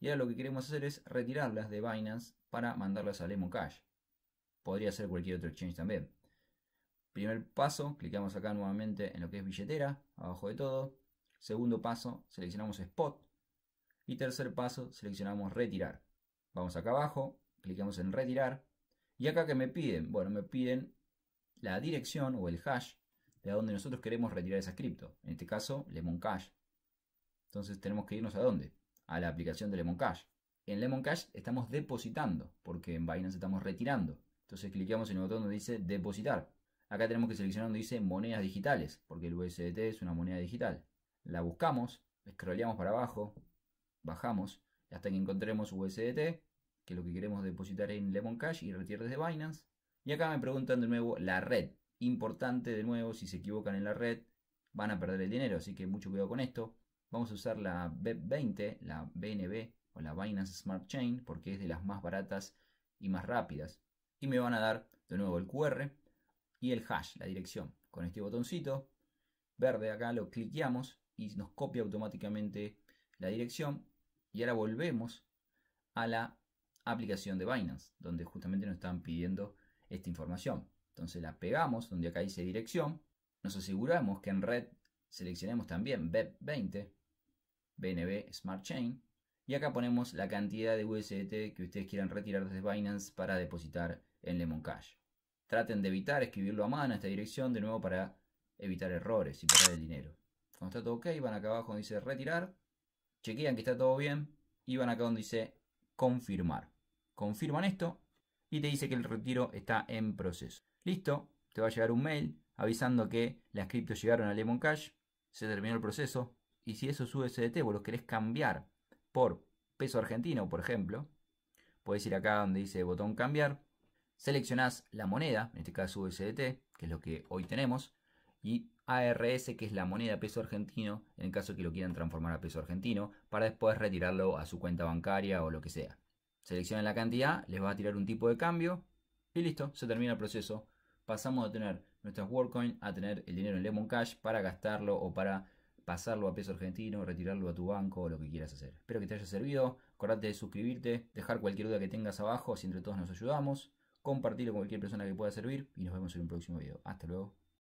Y ahora lo que queremos hacer es retirarlas de Binance para mandarlas a Lemon Cash. Podría ser cualquier otro exchange también. Primer paso, clicamos acá nuevamente en lo que es billetera, abajo de todo. Segundo paso, seleccionamos Spot. Y tercer paso, seleccionamos Retirar. Vamos acá abajo, clicamos en Retirar. Y acá que me piden, bueno, me piden la dirección o el hash de donde nosotros queremos retirar esa cripto. En este caso, Lemon Cash. Entonces tenemos que irnos a dónde a la aplicación de Lemon Cash. En Lemon Cash estamos depositando, porque en Binance estamos retirando. Entonces clicamos en el botón donde dice depositar. Acá tenemos que seleccionar donde dice monedas digitales, porque el USDT es una moneda digital. La buscamos, scrolleamos para abajo, bajamos, hasta que encontremos USDT, que es lo que queremos depositar en Lemon Cash y retirar desde Binance. Y acá me preguntan de nuevo la red. Importante de nuevo, si se equivocan en la red, van a perder el dinero, así que mucho cuidado con esto. Vamos a usar la BEP20, la BNB o la Binance Smart Chain porque es de las más baratas y más rápidas. Y me van a dar de nuevo el QR y el hash, la dirección. Con este botoncito verde acá lo cliqueamos y nos copia automáticamente la dirección. Y ahora volvemos a la aplicación de Binance, donde justamente nos están pidiendo esta información. Entonces la pegamos donde acá dice dirección. Nos aseguramos que en red seleccionemos también BEP20 BNB Smart Chain. Y acá ponemos la cantidad de USDT que ustedes quieran retirar desde Binance para depositar en Lemon Cash. Traten de evitar escribirlo a mano en esta dirección de nuevo para evitar errores y perder el dinero. Cuando está todo ok, van acá abajo donde dice retirar, chequean que está todo bien y van acá donde dice confirmar. Confirman esto y te dice que el retiro está en proceso. Listo, te va a llegar un mail avisando que las criptos llegaron a Lemon Cash, se terminó el proceso, y si esos USDT vos los querés cambiar por peso argentino, por ejemplo, podés ir acá donde dice botón cambiar, seleccionás la moneda, en este caso USDT, que es lo que hoy tenemos, y ARS, que es la moneda peso argentino, en el caso que lo quieran transformar a peso argentino, para después retirarlo a su cuenta bancaria o lo que sea. Seleccionan la cantidad, les va a tirar un tipo de cambio y listo, se termina el proceso. Pasamos a tener nuestras WorldCoin a tener el dinero en Lemon Cash para gastarlo o para pasarlo a peso argentino, retirarlo a tu banco o lo que quieras hacer. Espero que te haya servido. Acordate de suscribirte, dejar cualquier duda que tengas abajo, si entre todos nos ayudamos, compartirlo con cualquier persona que pueda servir y nos vemos en un próximo video. Hasta luego.